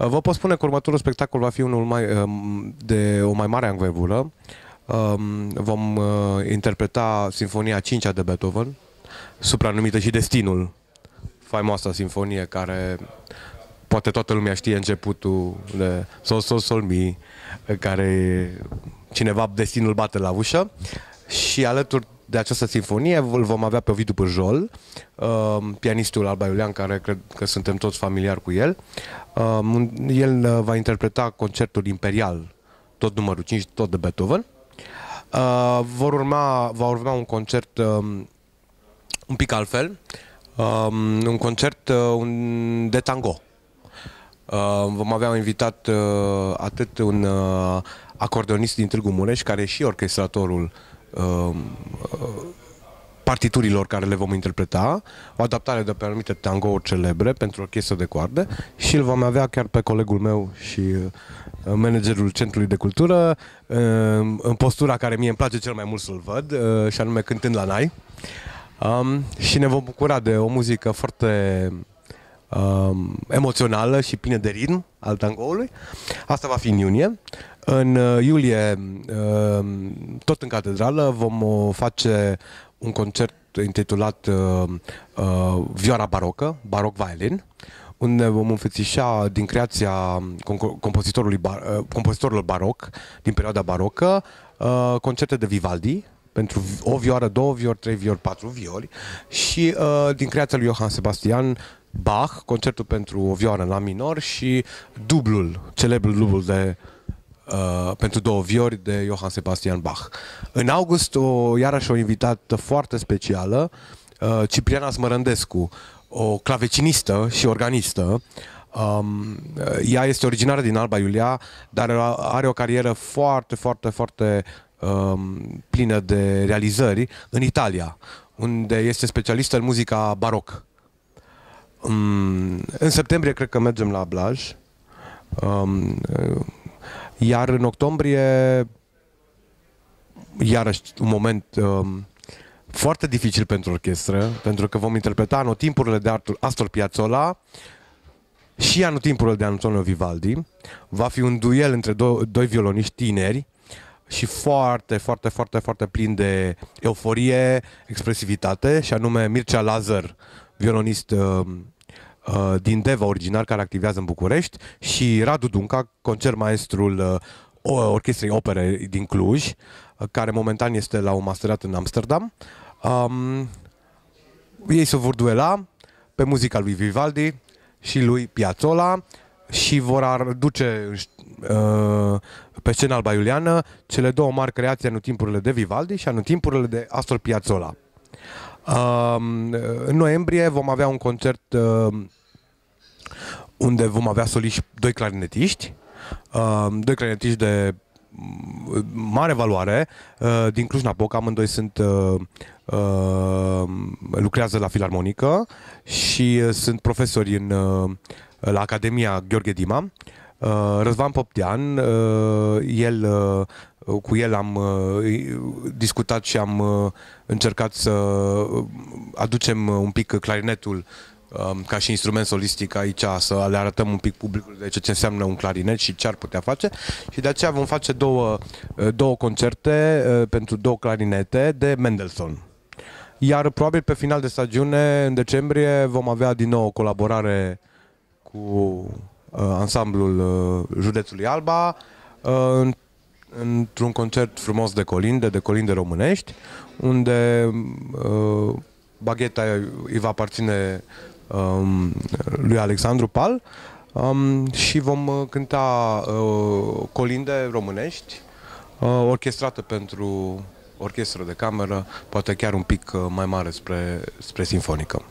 Vă pot spune că următorul spectacol va fi unul mai, uh, de o mai mare angvergură. Um, vom uh, interpreta Sinfonia 5 de Beethoven, supranumită și Destinul, faimoasa sinfonie care poate toată lumea știe începutul de Sol, Sol, Sol, Mi, care cineva destinul bate la ușă și alături de această sinfonie. Îl vom avea pe Ovidiu Pârjol, uh, pianistul Alba Iulian, care cred că suntem toți familiari cu el. Uh, el uh, va interpreta concertul imperial, tot numărul 5, tot de Beethoven. Uh, vor urma, va urma un concert um, un pic altfel, um, un concert uh, un, de tango. Uh, vom avea invitat uh, atât un uh, acordeonist din Târgu Mureș, care e și orchestratorul uh, Um, uh, partiturilor care le vom interpreta, o adaptare de pe anumite tangouri celebre pentru orchestră de coarde și îl vom avea chiar pe colegul meu și uh, managerul Centrului de Cultură um, în postura care mie îmi place cel mai mult să-l văd uh, și anume cântând la nai. Um, și ne vom bucura de o muzică foarte um, emoțională și plină de ritm al tangoului. Asta va fi în iunie. În uh, iulie, um, tot în catedrală, vom uh, face un concert intitulat uh, uh, Vioara barocă, Baroc Violin, unde vom înfățișa din creația compozitorului bar, uh, compozitorilor baroc din perioada barocă uh, concerte de Vivaldi, pentru o vioară, două viori, trei viori, patru viori și uh, din creația lui Johann Sebastian Bach, concertul pentru o vioară la minor și dublul, celebrul dublul de Uh, pentru două viori de Johann Sebastian Bach. În august, o, iarăși o invitată foarte specială, uh, Cipriana Smărândescu, o clavecinistă și organistă. Um, ea este originară din Alba Iulia, dar are o carieră foarte, foarte, foarte Um, plină de realizări în Italia, unde este specialistă în muzica baroc. Mm, în septembrie cred că mergem la Blaj, um, iar în octombrie iarăși un moment um, foarte dificil pentru orchestră, pentru că vom interpreta anotimpurile de Astor Piazzolla și anotimpurile de Antonio Vivaldi. Va fi un duel între do- doi violoniști tineri, și foarte, foarte, foarte, foarte plin de euforie, expresivitate, și anume Mircea Lazar, violonist uh, uh, din Deva original care activează în București, și Radu Dunca, concert maestrul uh, Orchestrei Opere din Cluj, care momentan este la un masterat în Amsterdam. Um, ei se vor duela pe muzica lui Vivaldi și lui Piazzola și vor aduce uh, pe scena alba iuliană cele două mari creații anotimpurile de Vivaldi și anotimpurile de Astor Piazzolla. Uh, um, în noiembrie vom avea un concert uh, unde vom avea soliși doi clarinetiști, uh, um, doi clarinetiști de mm, mare valoare uh, din Cluj-Napoca, amândoi sunt uh, uh, lucrează la filarmonică și sunt profesori în la Academia Gheorghe Dima Uh, Răzvan Poptean, uh, el, uh, cu el am discutat și am încercat să aducem un pic clarinetul um, ca și instrument solistic aici, să le arătăm un pic publicului de ce, ce înseamnă un clarinet și ce ar putea face. Și de aceea vom face două, două concerte pentru două clarinete de Mendelssohn. Iar probabil pe final de stagiune, în decembrie, vom avea din nou o colaborare cu Uh, ansamblul uh, județului Alba uh, într-un concert frumos de colinde, de colinde românești, unde bagheta îi va aparține um, lui Alexandru Pal um, și vom cânta colinde românești orchestrată pentru orchestră de cameră, poate chiar un pic mai mare spre, spre sinfonică.